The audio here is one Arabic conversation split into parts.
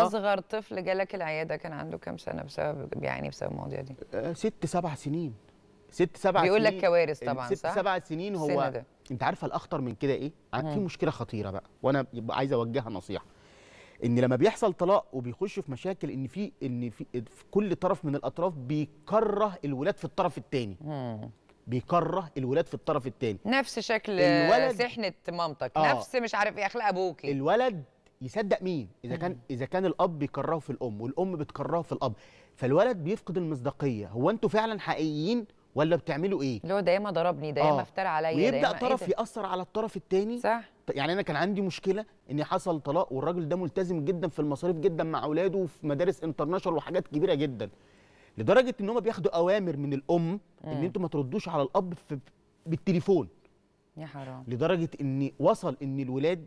آه. اصغر طفل جالك العياده كان عنده كام سنه بسبب يعني بسبب المواضيع دي آه، ست سبع سنين ست سبع سنين بيقول لك كوارث آه، طبعا ست صح؟ سبع سنين هو ده. انت عارفه الاخطر من كده ايه في مشكله خطيره بقى وانا عايز اوجهها نصيحه ان لما بيحصل طلاق وبيخش في مشاكل ان في ان في, في كل طرف من الاطراف بيكره الولاد في الطرف الثاني بيكره الولاد في الطرف الثاني نفس شكل سحنه مامتك آه. نفس مش عارف ايه اخلاق ابوكي الولد يصدق مين اذا كان اذا كان الاب بيكرهه في الام والام بتكرهه في الاب فالولد بيفقد المصداقيه هو انتوا فعلا حقيقيين ولا بتعملوا ايه اللي هو ده ياما ضربني ده ياما آه. افترى عليا ويبدا إيه طرف إيه ياثر على الطرف الثاني صح يعني انا كان عندي مشكله ان حصل طلاق والراجل ده ملتزم جدا في المصاريف جدا مع اولاده وفي مدارس انترناشونال وحاجات كبيره جدا لدرجه ان هم بياخدوا اوامر من الام ان انتوا ما تردوش على الاب في بالتليفون يا حرام لدرجه ان وصل ان الولاد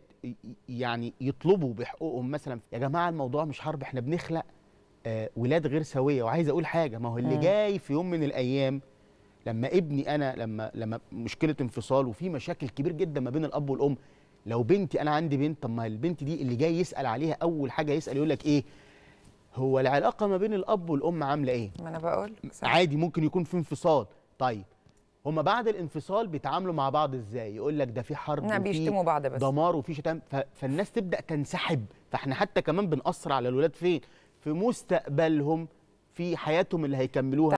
يعني يطلبوا بحقوقهم مثلا يا جماعه الموضوع مش حرب احنا بنخلق آه ولاد غير سويه وعايز اقول حاجه ما هو اللي م. آه. جاي في يوم من الايام لما ابني انا لما لما مشكله انفصال وفي مشاكل كبير جدا ما بين الاب والام لو بنتي انا عندي بنت طب ما البنت دي اللي جاي يسال عليها اول حاجه يسال يقول لك ايه هو العلاقه ما بين الاب والام عامله ايه ما انا بقول عادي ممكن يكون في انفصال طيب هما بعد الانفصال بيتعاملوا مع بعض ازاي يقول لك ده في حرب وفي بيشتموا بعض بس دمار وفي شتائم فالناس تبدا تنسحب فاحنا حتى كمان بنأثر على الولاد فين في مستقبلهم في حياتهم اللي هيكملوها